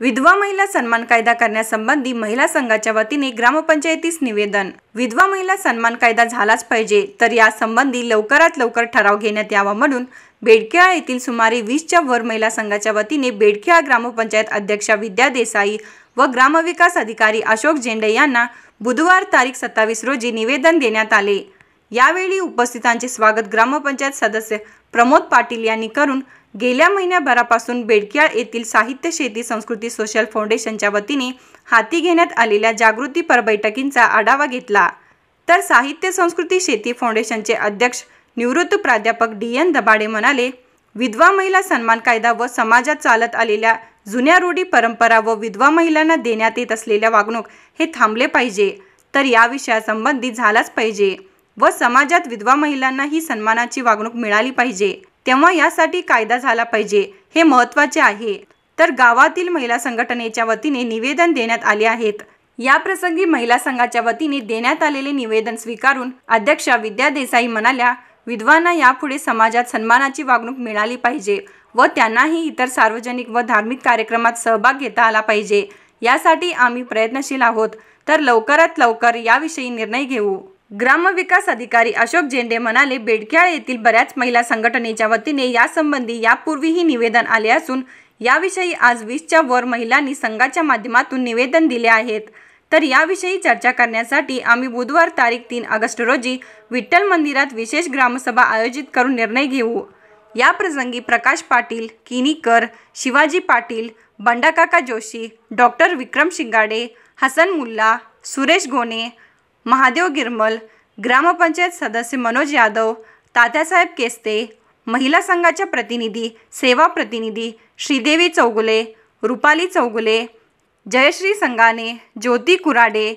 विधवा महिला सन्मान कायदा करण्यासंबंधी महिला संघाच्या वतीने ग्रामपंचायतीस निवेदन विधवा महिला सन्मान कायदा झालाच पाहिजे तर संबंधी लवकरात लवकर ठराव घेण्यात यावा म्हणून बेडखेळा येथील सुमारे वीसच्या वर महिला संघाच्या वतीने बेडखेळा ग्रामपंचायत अध्यक्षा विद्या देसाई व ग्रामविकास अधिकारी अशोक झेंडे यांना बुधवार तारीख सत्तावीस रोजी निवेदन देण्यात आले यावेळी उपस्थितांचे स्वागत ग्रामपंचायत सदस्य प्रमोद पाटील यांनी करून गेल्या महिन्याभरापासून बेडकियाळ येथील साहित्य शेती संस्कृती सोशल फाउंडेशनच्या वतीने हाती घेण्यात आलेल्या जागृतीपर बैठकींचा आढावा घेतला तर साहित्य संस्कृती शेती फाउंडेशनचे अध्यक्ष निवृत्त प्राध्यापक डी एन दबाडे म्हणाले विधवा महिला सन्मान कायदा व समाजात चालत आलेल्या जुन्या रूढी परंपरा व विधवा महिलांना देण्यात येत असलेल्या वागणूक हे थांबले पाहिजे तर या विषयासंबंधी झालाच पाहिजे व समाजात विधवा महिलांना ही सन्मानाची वागणूक मिळाली पाहिजे तेव्हा यासाठी कायदा झाला पाहिजे हे महत्त्वाचे आहे तर गावातील महिला संघटनेच्या वतीने निवेदन देण्यात आले आहेत या प्रसंगी महिला संघाच्या वतीने देण्यात आलेले निवेदन स्वीकारून अध्यक्षा विद्या देसाई म्हणाल्या विधवांना यापुढे समाजात सन्मानाची वागणूक मिळाली पाहिजे व त्यांनाही इतर सार्वजनिक व धार्मिक कार्यक्रमात सहभाग घेता आला पाहिजे यासाठी आम्ही प्रयत्नशील आहोत तर लवकरात लवकर याविषयी निर्णय घेऊ ग्रामविकास अधिकारी अशोक जेंडे म्हणाले बेडक्याळ येथील बऱ्याच महिला संघटनेच्या वतीने यासंबंधी यापूर्वीही निवेदन आले असून याविषयी आज वीसच्या वर महिलांनी संघाच्या माध्यमातून निवेदन दिले आहेत तर याविषयी चर्चा करण्यासाठी आम्ही बुधवार तारीख तीन ऑगस्ट रोजी विठ्ठल मंदिरात विशेष ग्रामसभा आयोजित करून निर्णय घेऊ या प्रसंगी प्रकाश पाटील किनीकर शिवाजी पाटील बंडाकाका जोशी डॉक्टर विक्रम शिंगाडे हसन मुल्ला सुरेश गोने महादेव गिरमल ग्रामपंचायत सदस्य मनोज यादव तात्यासाहेब केस्ते महिला संघाच्या प्रतिनिधी सेवा प्रतिनिधी श्रीदेवी चौगुले रुपाली चौगुले जयश्री संघाने ज्योती कुराडे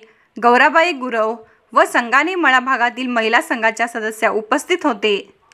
गौराबाई गुरव व संघाने मळा भागातील महिला संघाच्या सदस्या उपस्थित होते